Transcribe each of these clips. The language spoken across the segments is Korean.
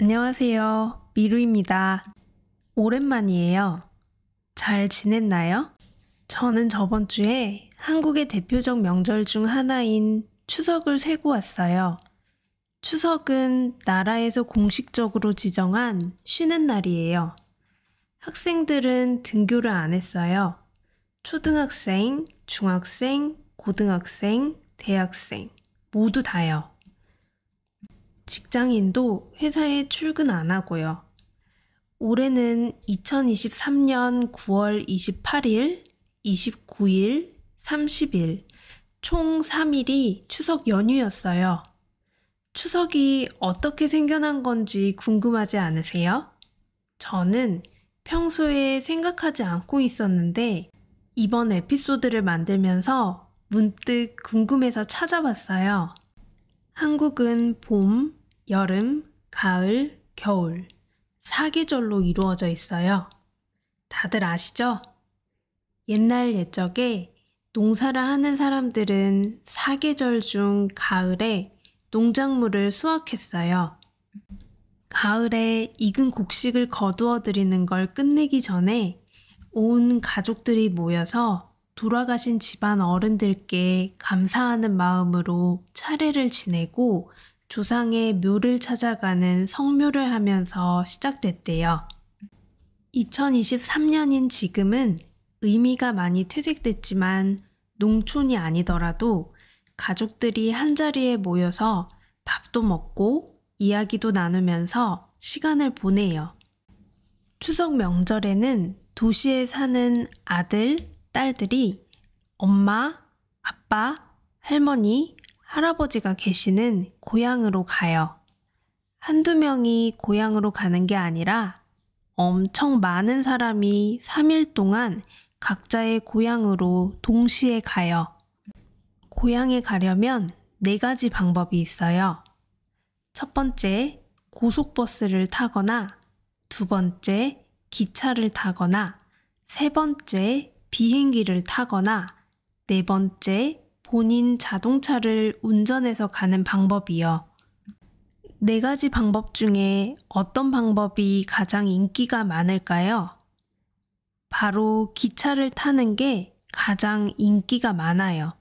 안녕하세요. 미루입니다. 오랜만이에요. 잘 지냈나요? 저는 저번 주에 한국의 대표적 명절 중 하나인 추석을 세고 왔어요. 추석은 나라에서 공식적으로 지정한 쉬는 날이에요. 학생들은 등교를 안 했어요. 초등학생, 중학생, 고등학생, 대학생 모두 다요. 직장인도 회사에 출근 안 하고요. 올해는 2023년 9월 28일, 29일, 30일, 총 3일이 추석 연휴였어요. 추석이 어떻게 생겨난 건지 궁금하지 않으세요? 저는 평소에 생각하지 않고 있었는데 이번 에피소드를 만들면서 문득 궁금해서 찾아봤어요. 한국은 봄, 여름, 가을, 겨울 사계절로 이루어져 있어요. 다들 아시죠? 옛날 옛적에 농사를 하는 사람들은 사계절 중 가을에 농작물을 수확했어요. 가을에 익은 곡식을 거두어 들이는걸 끝내기 전에 온 가족들이 모여서 돌아가신 집안 어른들께 감사하는 마음으로 차례를 지내고 조상의 묘를 찾아가는 성묘를 하면서 시작됐대요. 2023년인 지금은 의미가 많이 퇴색됐지만 농촌이 아니더라도 가족들이 한자리에 모여서 밥도 먹고 이야기도 나누면서 시간을 보내요. 추석 명절에는 도시에 사는 아들, 딸들이 엄마, 아빠, 할머니, 할아버지가 계시는 고향으로 가요. 한두 명이 고향으로 가는 게 아니라 엄청 많은 사람이 3일 동안 각자의 고향으로 동시에 가요. 고향에 가려면 네 가지 방법이 있어요. 첫 번째, 고속버스를 타거나, 두 번째, 기차를 타거나, 세 번째, 비행기를 타거나, 네 번째, 본인 자동차를 운전해서 가는 방법이요. 네 가지 방법 중에 어떤 방법이 가장 인기가 많을까요? 바로 기차를 타는 게 가장 인기가 많아요.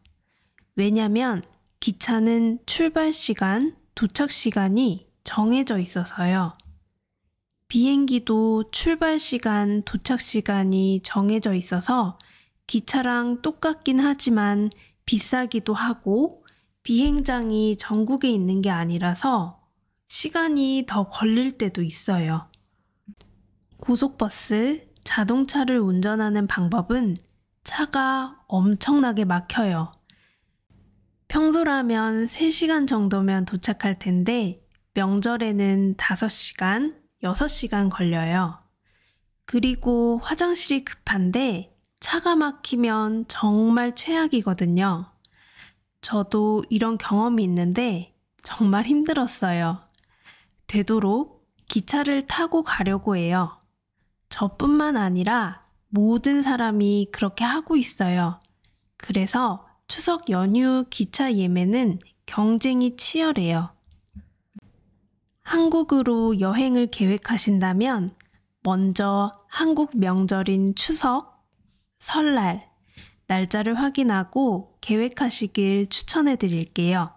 왜냐면 기차는 출발 시간, 도착 시간이 정해져 있어서요. 비행기도 출발 시간, 도착 시간이 정해져 있어서 기차랑 똑같긴 하지만 비싸기도 하고 비행장이 전국에 있는 게 아니라서 시간이 더 걸릴 때도 있어요. 고속버스, 자동차를 운전하는 방법은 차가 엄청나게 막혀요. 평소라면 3시간 정도면 도착할 텐데 명절에는 5시간, 6시간 걸려요. 그리고 화장실이 급한데 차가 막히면 정말 최악이거든요. 저도 이런 경험이 있는데 정말 힘들었어요. 되도록 기차를 타고 가려고 해요. 저뿐만 아니라 모든 사람이 그렇게 하고 있어요. 그래서 추석 연휴 기차 예매는 경쟁이 치열해요. 한국으로 여행을 계획하신다면 먼저 한국 명절인 추석, 설날, 날짜를 확인하고 계획하시길 추천해 드릴게요.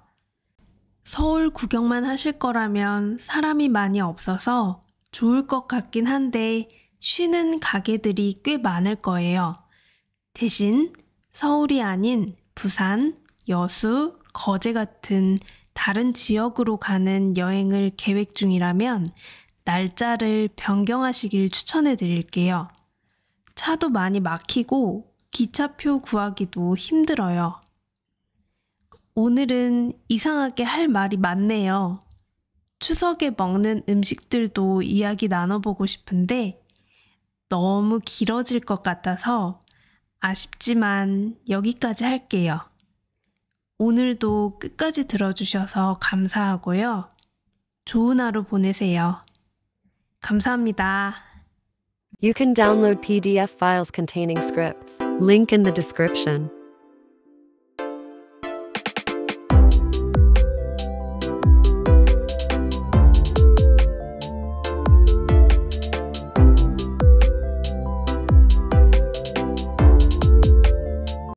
서울 구경만 하실 거라면 사람이 많이 없어서 좋을 것 같긴 한데 쉬는 가게들이 꽤 많을 거예요. 대신 서울이 아닌 부산, 여수, 거제 같은 다른 지역으로 가는 여행을 계획 중이라면 날짜를 변경하시길 추천해 드릴게요. 차도 많이 막히고 기차표 구하기도 힘들어요. 오늘은 이상하게 할 말이 많네요. 추석에 먹는 음식들도 이야기 나눠보고 싶은데 너무 길어질 것 같아서 아쉽지만 여기까지 할게요. 오늘도 끝까지 들어주셔서 감사하고요. 좋은 하루 보내세요. 감사합니다. You can download PDF files containing scripts. Link in the description.